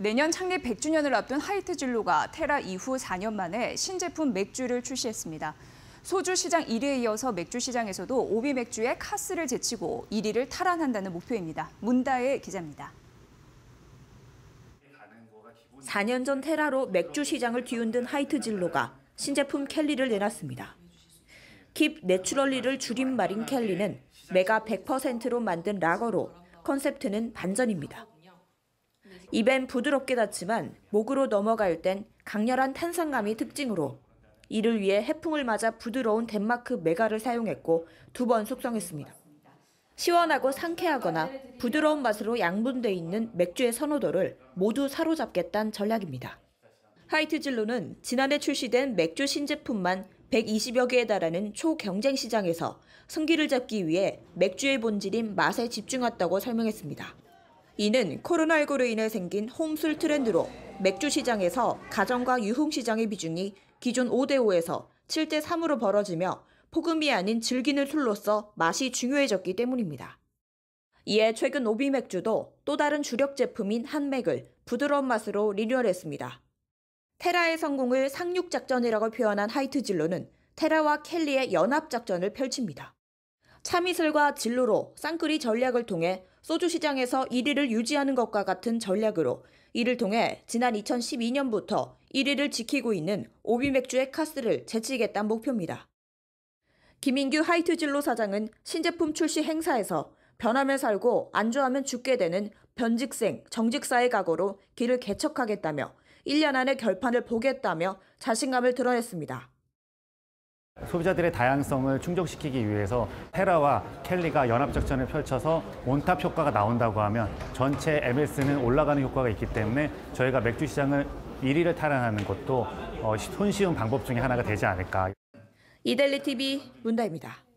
내년 창립 100주년을 앞둔 하이트 진로가 테라 이후 4년 만에 신제품 맥주를 출시했습니다. 소주 시장 1위에 이어서 맥주 시장에서도 오비 맥주의 카스를 제치고 1위를 탈환한다는 목표입니다. 문다의 기자입니다. 4년 전 테라로 맥주 시장을 뒤흔든 하이트 진로가 신제품 켈리를 내놨습니다. 킵 내추럴리를 줄인 말인 켈리는 메가 100%로 만든 라거로 컨셉트는 반전입니다. 입엔 부드럽게 닿지만 목으로 넘어갈 땐 강렬한 탄산감이 특징으로 이를 위해 해풍을 맞아 부드러운 덴마크 메가를 사용했고 두 번 숙성했습니다. 시원하고 상쾌하거나 부드러운 맛으로 양분돼 있는 맥주의 선호도를 모두 사로잡겠다는 전략입니다. 하이트진로는 지난해 출시된 맥주 신제품만 120여 개에 달하는 초경쟁 시장에서 승기를 잡기 위해 맥주의 본질인 맛에 집중했다고 설명했습니다. 이는 코로나19로 인해 생긴 홈술 트렌드로 맥주 시장에서 가정과 유흥 시장의 비중이 기존 5대5에서 7대3으로 벌어지며 폭음이 아닌 즐기는 술로서 맛이 중요해졌기 때문입니다. 이에 최근 오비 맥주도 또 다른 주력 제품인 한맥을 부드러운 맛으로 리뉴얼했습니다. 테라의 성공을 상륙작전이라고 표현한 하이트 진로는 테라와 켈리의 연합작전을 펼칩니다. 차미슬과 진로로 쌍끌이 전략을 통해 소주 시장에서 1위를 유지하는 것과 같은 전략으로 이를 통해 지난 2012년부터 1위를 지키고 있는 오비 맥주의 카스를 제치겠다는 목표입니다. 김인규 하이트진로 사장은 신제품 출시 행사에서 변하면 살고 안주하면 죽게 되는 변직생, 정직사의 각오로 길을 개척하겠다며 1년 안에 결판을 보겠다며 자신감을 드러냈습니다. 소비자들의 다양성을 충족시키기 위해서 테라와 켈리가 연합작전을 펼쳐서 온탑 효과가 나온다고 하면 전체 MS는 올라가는 효과가 있기 때문에 저희가 맥주 시장을 1위를 탈환하는 것도 어, 손쉬운 방법 중에 하나가 되지 않을까. 이델리 TV 문다입니다.